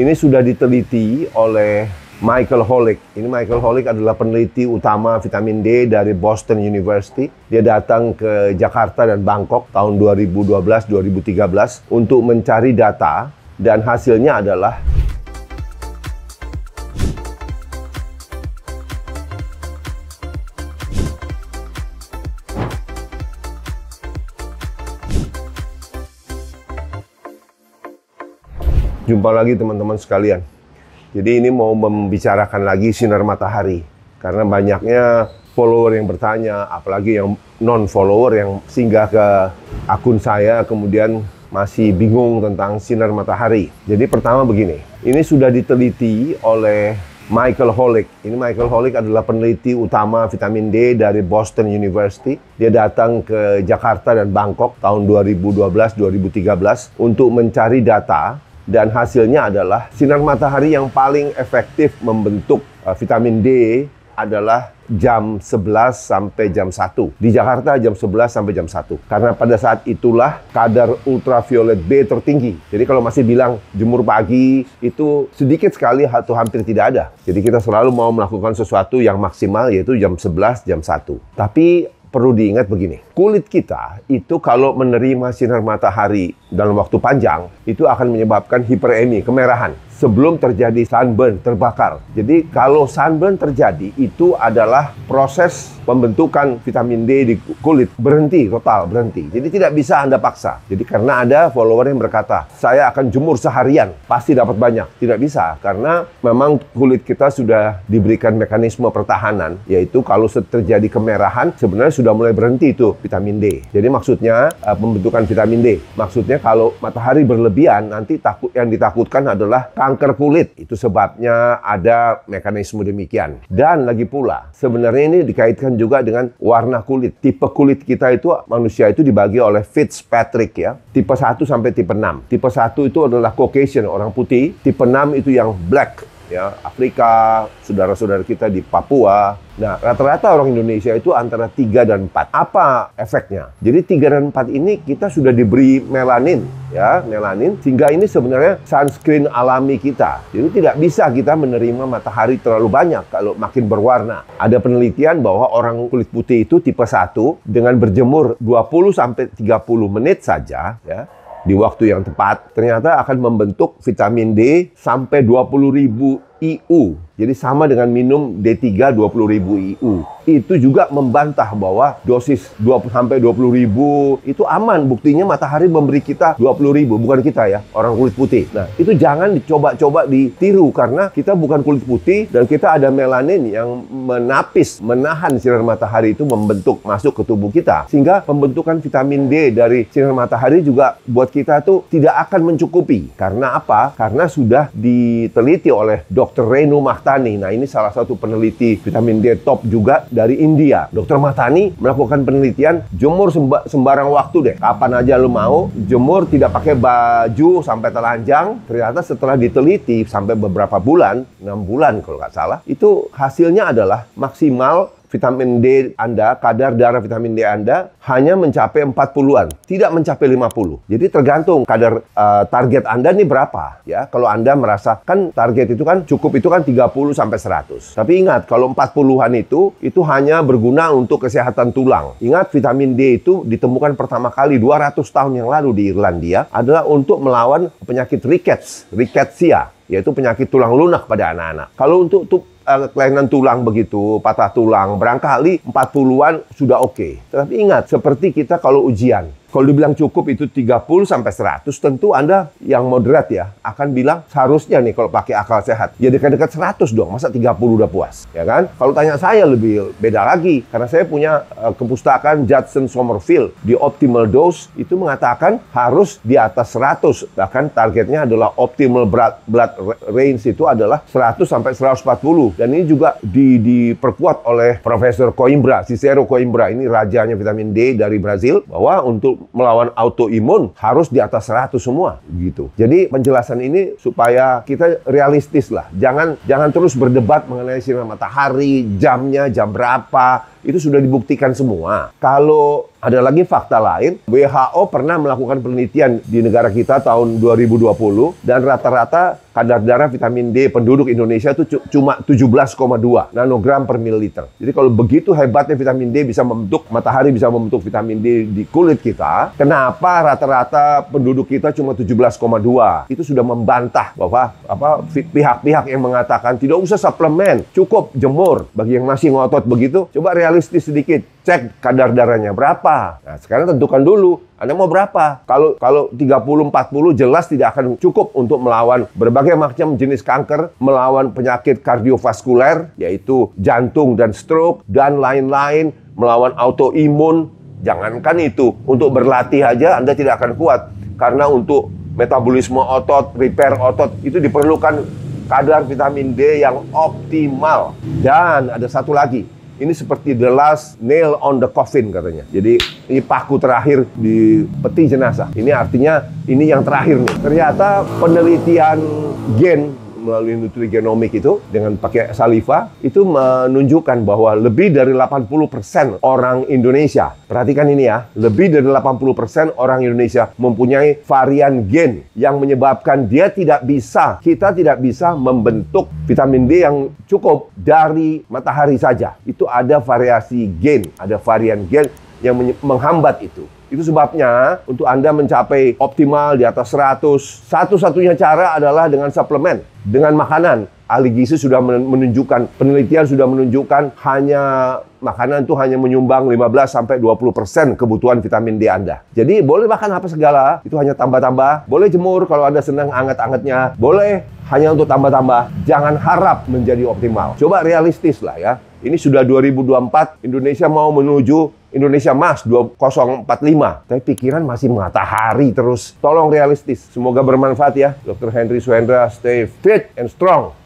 Ini sudah diteliti oleh Michael Holick. Ini Michael Holick adalah peneliti utama vitamin D dari Boston University. Dia datang ke Jakarta dan Bangkok tahun 2012-2013 untuk mencari data dan hasilnya adalah Jumpa lagi teman-teman sekalian. Jadi ini mau membicarakan lagi sinar matahari karena banyaknya follower yang bertanya, apalagi yang non follower yang singgah ke akun saya kemudian masih bingung tentang sinar matahari. Jadi pertama begini, ini sudah diteliti oleh Michael Holick. Ini Michael Holick adalah peneliti utama vitamin D dari Boston University. Dia datang ke Jakarta dan Bangkok tahun 2012-2013 untuk mencari data dan hasilnya adalah sinar matahari yang paling efektif membentuk uh, vitamin D adalah jam 11 sampai jam 1. Di Jakarta jam 11 sampai jam 1. Karena pada saat itulah kadar ultraviolet B tertinggi. Jadi kalau masih bilang jemur pagi itu sedikit sekali atau hampir tidak ada. Jadi kita selalu mau melakukan sesuatu yang maksimal yaitu jam 11, jam 1. Tapi perlu diingat begini kulit kita itu kalau menerima sinar matahari dalam waktu panjang itu akan menyebabkan hiperemi, kemerahan sebelum terjadi sunburn, terbakar. Jadi kalau sunburn terjadi itu adalah proses pembentukan vitamin D di kulit berhenti total, berhenti. Jadi tidak bisa Anda paksa. Jadi karena ada follower yang berkata, "Saya akan jemur seharian, pasti dapat banyak." Tidak bisa karena memang kulit kita sudah diberikan mekanisme pertahanan yaitu kalau terjadi kemerahan sebenarnya sudah mulai berhenti itu vitamin D. Jadi maksudnya uh, pembentukan vitamin D. Maksudnya kalau matahari berlebihan nanti takut yang ditakutkan adalah kanker kulit. Itu sebabnya ada mekanisme demikian. Dan lagi pula sebenarnya ini dikaitkan juga dengan warna kulit. Tipe kulit kita itu manusia itu dibagi oleh Fitzpatrick ya. Tipe 1 sampai tipe 6. Tipe 1 itu adalah Caucasian, orang putih. Tipe 6 itu yang black, ya Afrika, saudara-saudara kita di Papua. Nah, rata-rata orang Indonesia itu antara 3 dan 4. Apa efeknya? Jadi 3 dan 4 ini kita sudah diberi melanin, ya, melanin sehingga ini sebenarnya sunscreen alami kita. Jadi tidak bisa kita menerima matahari terlalu banyak kalau makin berwarna. Ada penelitian bahwa orang kulit putih itu tipe 1 dengan berjemur 20 sampai 30 menit saja, ya, di waktu yang tepat ternyata akan membentuk vitamin D sampai 20.000 IU jadi sama dengan minum D3 20.000 IU. Itu juga membantah bahwa dosis 20 sampai 20.000 itu aman. Buktinya matahari memberi kita 20.000, bukan kita ya, orang kulit putih. Nah, itu jangan dicoba-coba ditiru karena kita bukan kulit putih dan kita ada melanin yang menapis, menahan sinar matahari itu membentuk masuk ke tubuh kita. Sehingga pembentukan vitamin D dari sinar matahari juga buat kita tuh tidak akan mencukupi. Karena apa? Karena sudah diteliti oleh Dr. Renu Mahta Matani. Nah, ini salah satu peneliti vitamin D top juga dari India. Dokter Matani melakukan penelitian jemur semb sembarang waktu deh. Kapan aja lu mau, jemur tidak pakai baju sampai telanjang. Ternyata setelah diteliti sampai beberapa bulan, 6 bulan kalau nggak salah, itu hasilnya adalah maksimal vitamin D Anda, kadar darah vitamin D Anda hanya mencapai 40-an, tidak mencapai 50. Jadi tergantung kadar uh, target Anda ini berapa ya. Kalau Anda merasakan target itu kan cukup itu kan 30 sampai 100. Tapi ingat kalau 40-an itu itu hanya berguna untuk kesehatan tulang. Ingat vitamin D itu ditemukan pertama kali 200 tahun yang lalu di Irlandia adalah untuk melawan penyakit rickets, rickettsia yaitu penyakit tulang lunak pada anak-anak. Kalau untuk Eh, kelainan tulang begitu, patah tulang, berangkali 40-an sudah oke. Okay. Tetapi ingat, seperti kita kalau ujian, kalau dibilang cukup itu 30 sampai 100, tentu Anda yang moderat ya akan bilang seharusnya nih kalau pakai akal sehat. Ya dekat-dekat 100 dong, masa 30 udah puas, ya kan? Kalau tanya saya lebih beda lagi karena saya punya uh, kepustakaan Judson Somerville di Optimal Dose itu mengatakan harus di atas 100. Bahkan targetnya adalah optimal blood, blood range itu adalah 100 sampai 140 dan ini juga di, diperkuat oleh Profesor Coimbra, Cicero Coimbra ini rajanya vitamin D dari Brazil bahwa untuk melawan autoimun harus di atas 100 semua gitu. Jadi penjelasan ini supaya kita realistis lah. Jangan jangan terus berdebat mengenai sinar matahari, jamnya, jam berapa, itu sudah dibuktikan semua. Kalau ada lagi fakta lain, WHO pernah melakukan penelitian di negara kita tahun 2020 dan rata-rata kadar darah vitamin D penduduk Indonesia itu cuma 17,2 nanogram per mililiter. Jadi kalau begitu hebatnya vitamin D bisa membentuk matahari bisa membentuk vitamin D di kulit kita, kenapa rata-rata penduduk kita cuma 17,2? Itu sudah membantah bahwa apa pihak-pihak yang mengatakan tidak usah suplemen, cukup jemur bagi yang masih ngotot begitu. Coba real realistis sedikit, cek kadar darahnya berapa. Nah, sekarang tentukan dulu, Anda mau berapa? Kalau kalau 30 40 jelas tidak akan cukup untuk melawan berbagai macam jenis kanker, melawan penyakit kardiovaskuler yaitu jantung dan stroke dan lain-lain, melawan autoimun. Jangankan itu, untuk berlatih aja Anda tidak akan kuat karena untuk metabolisme otot, repair otot itu diperlukan kadar vitamin D yang optimal. Dan ada satu lagi, ini seperti the last nail on the coffin katanya. Jadi ini paku terakhir di peti jenazah. Ini artinya ini yang terakhir nih. Ternyata penelitian gen melalui nutrigenomik itu dengan pakai saliva itu menunjukkan bahwa lebih dari 80% orang Indonesia, perhatikan ini ya, lebih dari 80% orang Indonesia mempunyai varian gen yang menyebabkan dia tidak bisa, kita tidak bisa membentuk vitamin D yang cukup dari matahari saja. Itu ada variasi gen, ada varian gen yang menghambat itu. Itu sebabnya untuk Anda mencapai optimal di atas 100, satu-satunya cara adalah dengan suplemen, dengan makanan. Ahli gizi sudah menunjukkan, penelitian sudah menunjukkan hanya makanan itu hanya menyumbang 15 sampai 20% kebutuhan vitamin D Anda. Jadi boleh makan apa segala, itu hanya tambah-tambah. Boleh jemur kalau Anda senang anget-angetnya. Boleh hanya untuk tambah-tambah. Jangan harap menjadi optimal. Coba realistis lah ya. Ini sudah 2024, Indonesia mau menuju Indonesia Mas 2045. Tapi pikiran masih matahari terus. Tolong realistis. Semoga bermanfaat ya. Dr. Henry Suendra, stay fit and strong.